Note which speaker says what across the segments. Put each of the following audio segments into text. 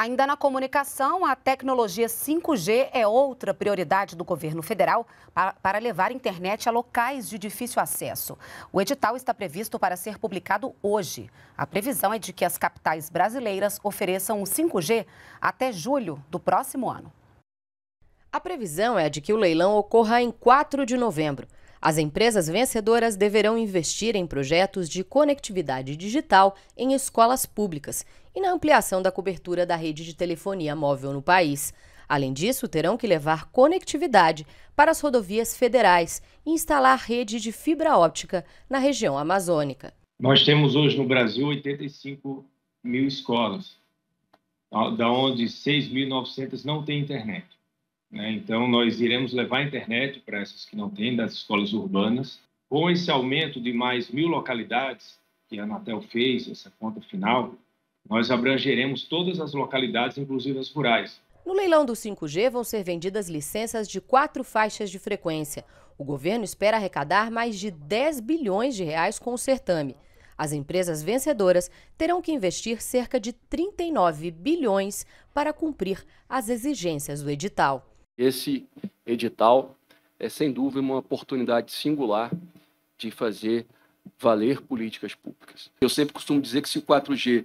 Speaker 1: Ainda na comunicação, a tecnologia 5G é outra prioridade do governo federal para levar a internet a locais de difícil acesso. O edital está previsto para ser publicado hoje. A previsão é de que as capitais brasileiras ofereçam o 5G até julho do próximo ano. A previsão é
Speaker 2: de que o leilão ocorra em 4 de novembro. As empresas vencedoras deverão investir em projetos de conectividade digital em escolas públicas e na ampliação da cobertura da rede de telefonia móvel no país. Além disso, terão que levar conectividade para as rodovias federais e instalar rede de fibra óptica na região amazônica.
Speaker 3: Nós temos hoje no Brasil 85 mil escolas, da onde 6.900 não têm internet. Né? Então, nós iremos levar a internet para essas que não têm, das escolas urbanas. Com esse aumento de mais mil localidades, que a Anatel fez, essa conta final, nós abrangeremos todas as localidades, inclusive as rurais.
Speaker 2: No leilão do 5G vão ser vendidas licenças de quatro faixas de frequência. O governo espera arrecadar mais de 10 bilhões de reais com o certame. As empresas vencedoras terão que investir cerca de 39 bilhões para cumprir as exigências do edital.
Speaker 4: Esse edital é, sem dúvida, uma oportunidade singular de fazer valer políticas públicas. Eu sempre costumo dizer que se o 4G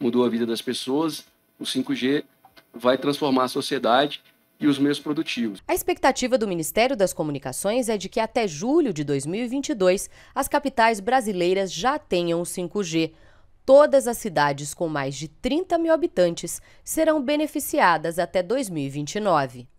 Speaker 4: mudou a vida das pessoas, o 5G vai transformar a sociedade e os meios produtivos.
Speaker 2: A expectativa do Ministério das Comunicações é de que até julho de 2022 as capitais brasileiras já tenham o 5G. Todas as cidades com mais de 30 mil habitantes serão beneficiadas até 2029.